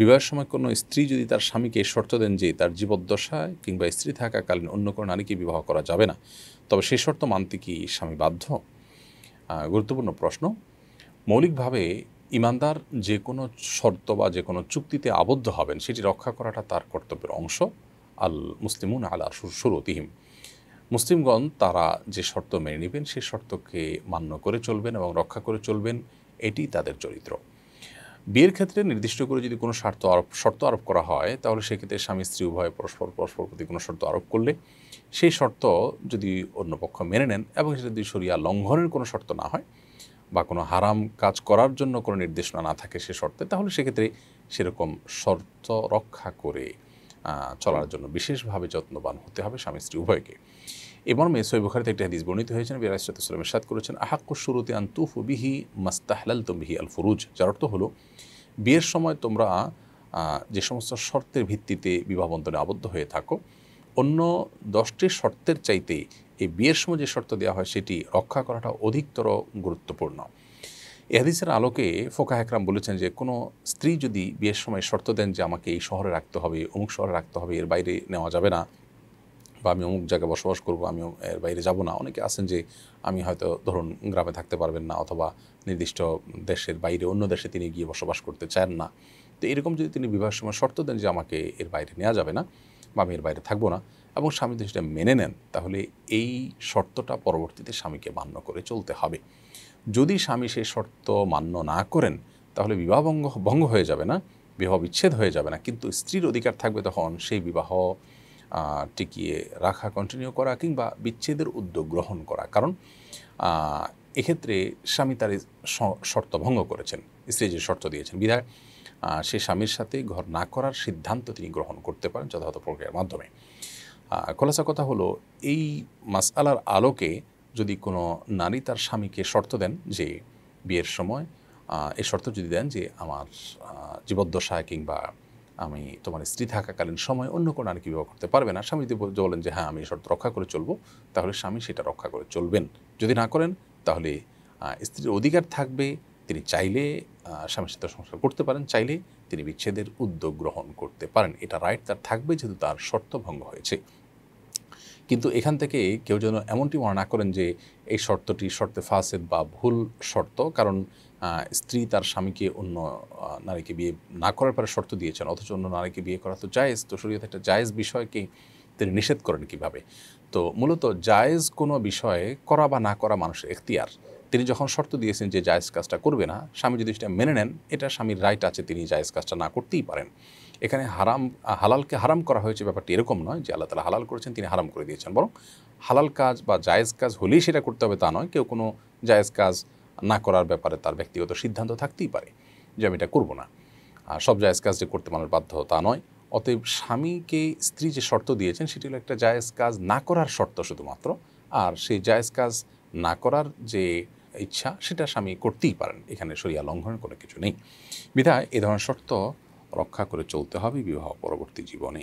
বিবাহের সময় কোনো স্ত্রী যদি তার স্বামীকে শর্ত দেন যে তার জীবদ্দশায় কিংবা স্ত্রী থাকাকালীন অন্য কোনো নারীকে বিবাহ করা যাবে না তবে সে শর্ত মানতে কি স্বামী বাধ্য গুরুত্বপূর্ণ প্রশ্ন মৌলিকভাবে ইমানদার যে কোনো শর্ত বা যে কোনো চুক্তিতে আবদ্ধ হবেন সেটি রক্ষা করাটা তার কর্তব্যের অংশ আল মুসলিমুন আল আসুর সুরতিহিম মুসলিমগণ তারা যে শর্ত মেনে নেবেন সেই শর্তকে মান্য করে চলবেন এবং রক্ষা করে চলবেন এটি তাদের চরিত্র বিয়ের ক্ষেত্রে নির্দিষ্ট করে যদি কোনো স্বার্থ আরোপ শর্ত আরোপ করা হয় তাহলে সেক্ষেত্রে স্বামী স্ত্রী উভয় পরস্পর পরস্পর প্রতি কোনো শর্ত আরোপ করলে সেই শর্ত যদি অন্য পক্ষ মেনে নেন এবং সেটা যদি সরিয়া লঙ্ঘনের কোনো শর্ত না হয় বা কোনো হারাম কাজ করার জন্য কোনো নির্দেশনা না থাকে সে শর্তে তাহলে সেক্ষেত্রে সেরকম শর্ত রক্ষা করে চলার জন্য বিশেষভাবে যত্নবান হতে হবে স্বামী স্ত্রী উভয়কে এবং মেসোই বুখারিতে একটি হাদিস বর্ণিত হয়েছেন বিরাজ সাতুসলাম এরশাদ করেছেন আহাক্কু শুরুতে আন্তুফু বিহি মাস্তাহলাল তুমবিহি আল ফুরুজ যার অর্থ হলো বিয়ের সময় তোমরা যে সমস্ত শর্তের ভিত্তিতে বন্ধনে আবদ্ধ হয়ে থাকো অন্য দশটি শর্তের চাইতে এই বিয়ের সময় যে শর্ত দেওয়া হয় সেটি রক্ষা করাটা অধিকতর গুরুত্বপূর্ণ এ হাদিসের আলোকে ফোকা একরাম বলেছেন যে কোনো স্ত্রী যদি বিয়ের সময় শর্ত দেন যে আমাকে এই শহরে রাখতে হবে অমুক শহরে রাখতে হবে এর বাইরে নেওয়া যাবে না বা আমি অমুক জায়গায় বসবাস করব আমি এর বাইরে যাব না অনেকে আছেন যে আমি হয়তো ধরুন গ্রামে থাকতে পারবেন না অথবা নির্দিষ্ট দেশের বাইরে অন্য দেশে তিনি গিয়ে বসবাস করতে চান না তো এরকম যদি তিনি বিবাহের সময় শর্ত দেন যে আমাকে এর বাইরে নেওয়া যাবে না বা আমি এর বাইরে থাকবো না এবং স্বামী যদি সেটা মেনে নেন তাহলে এই শর্তটা পরবর্তীতে স্বামীকে মান্য করে চলতে হবে যদি স্বামী সেই শর্ত মান্য না করেন তাহলে বিবাহ ভঙ্গ ভঙ্গ হয়ে যাবে না বিবাহ বিচ্ছেদ হয়ে যাবে না কিন্তু স্ত্রীর অধিকার থাকবে তখন সেই বিবাহ টিকিয়ে রাখা কন্টিনিউ করা কিংবা বিচ্ছেদের উদ্যোগ গ্রহণ করা কারণ এক্ষেত্রে স্বামী তার শর্ত ভঙ্গ করেছেন স্ত্রী যে শর্ত দিয়েছেন বিধায় সে স্বামীর সাথে ঘর না করার সিদ্ধান্ত তিনি গ্রহণ করতে পারেন যথাযথ প্রক্রিয়ার মাধ্যমে খোলাসা কথা হলো এই মাসআলার আলোকে যদি কোনো নারী তার স্বামীকে শর্ত দেন যে বিয়ের সময় এই শর্ত যদি দেন যে আমার জীবদ্দশায় কিংবা আমি তোমার স্ত্রী থাকাকালীন সময় অন্য কোনো নারীকে বিবাহ করতে পারবে না স্বামী যদি বলেন যে হ্যাঁ আমি এই শর্ত রক্ষা করে চলবো তাহলে স্বামী সেটা রক্ষা করে চলবেন যদি না করেন তাহলে স্ত্রীর অধিকার থাকবে তিনি চাইলে স্বামীর সাথে সংসার করতে পারেন চাইলে তিনি বিচ্ছেদের উদ্যোগ গ্রহণ করতে পারেন এটা রাইট তার থাকবে যেহেতু তার শর্ত ভঙ্গ হয়েছে কিন্তু এখান থেকে কেউ যেন এমনটি মনে না করেন যে এই শর্তটি শর্তে ফাসেদ বা ভুল শর্ত কারণ স্ত্রী তার স্বামীকে অন্য নারীকে বিয়ে না করার পরে শর্ত দিয়েছেন অথচ অন্য নারীকে বিয়ে করা তো জায়েজ তো শরীয়তে একটা জায়েজ বিষয়কে তিনি নিষেধ করেন কিভাবে তো মূলত জায়েজ কোনো বিষয়ে করা বা না করা মানুষের এখতিয়ার তিনি যখন শর্ত দিয়েছেন যে জায়েজ কাজটা করবে না স্বামী যদি সেটা মেনে নেন এটা স্বামীর রাইট আছে তিনি জায়েজ কাজটা না করতেই পারেন এখানে হারাম হালালকে হারাম করা হয়েছে ব্যাপারটি এরকম নয় যে আল্লাহ তালা হালাল করেছেন তিনি হারাম করে দিয়েছেন বরং হালাল কাজ বা জায়েজ কাজ হলেই সেটা করতে হবে তা নয় কেউ কোনো জায়েজ কাজ না করার ব্যাপারে তার ব্যক্তিগত সিদ্ধান্ত থাকতেই পারে যে আমি এটা করবো না সব জায়েজ কাজ যে করতে মানুষ বাধ্য তা নয় অতএব স্বামীকে স্ত্রী যে শর্ত দিয়েছেন সেটি হলো একটা জায়েজ কাজ না করার শর্ত শুধুমাত্র আর সেই জায়েজ কাজ না করার যে ইচ্ছা সেটা স্বামী করতেই পারেন এখানে সরিয়া লঙ্ঘন কোনো কিছু নেই বিধায় এ ধরনের শর্ত রক্ষা করে চলতে হবে বিবাহ পরবর্তী জীবনে